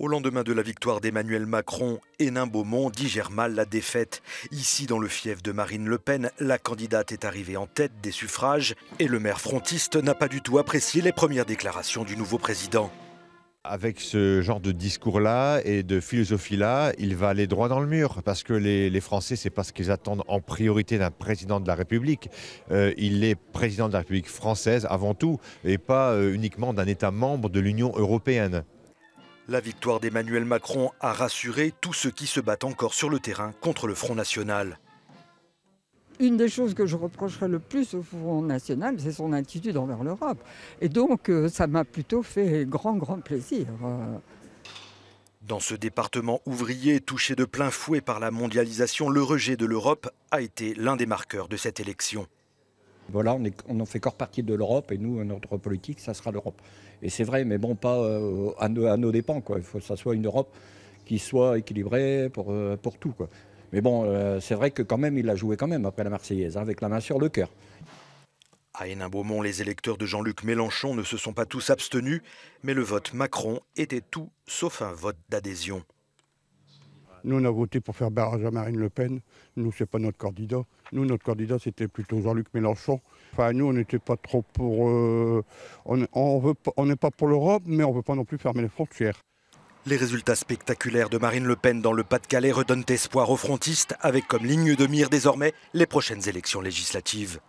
Au lendemain de la victoire d'Emmanuel Macron, Hénin Beaumont digère mal la défaite. Ici, dans le fief de Marine Le Pen, la candidate est arrivée en tête des suffrages et le maire frontiste n'a pas du tout apprécié les premières déclarations du nouveau président. Avec ce genre de discours-là et de philosophie-là, il va aller droit dans le mur parce que les, les Français, c'est pas ce qu'ils attendent en priorité d'un président de la République. Euh, il est président de la République française avant tout et pas euh, uniquement d'un État membre de l'Union européenne. La victoire d'Emmanuel Macron a rassuré tous ceux qui se battent encore sur le terrain contre le Front National. Une des choses que je reprocherais le plus au Front National, c'est son attitude envers l'Europe. Et donc, euh, ça m'a plutôt fait grand, grand plaisir. Euh. Dans ce département ouvrier touché de plein fouet par la mondialisation, le rejet de l'Europe a été l'un des marqueurs de cette élection. Voilà, on, en fait corps partie de l'Europe et nous, notre politique, ça sera l'Europe. Et c'est vrai, mais bon, pas euh, à, nos, dépens. Il faut que ça soit une Europe qui soit équilibrée pour, euh, tout. Mais bon, euh, c'est vrai que quand même, il a joué quand même après la Marseillaise, hein, avec la main sur le cœur. À ah, Hénin-Beaumont, les électeurs de Jean-Luc Mélenchon ne se sont pas tous abstenus, mais le vote Macron était tout sauf un vote d'adhésion. Nous, on a voté pour faire barrage à Marine Le Pen. Nous, c'est pas notre candidat. Nous, notre candidat, c'était plutôt Jean-Luc Mélenchon. Enfin, nous, on n'était pas trop pour. Euh, on on n'est pas pour l'Europe, mais on ne veut pas non plus fermer les frontières. Les résultats spectaculaires de Marine Le Pen dans le Pas-de-Calais redonnent espoir aux frontistes, avec comme ligne de mire désormais les prochaines élections législatives.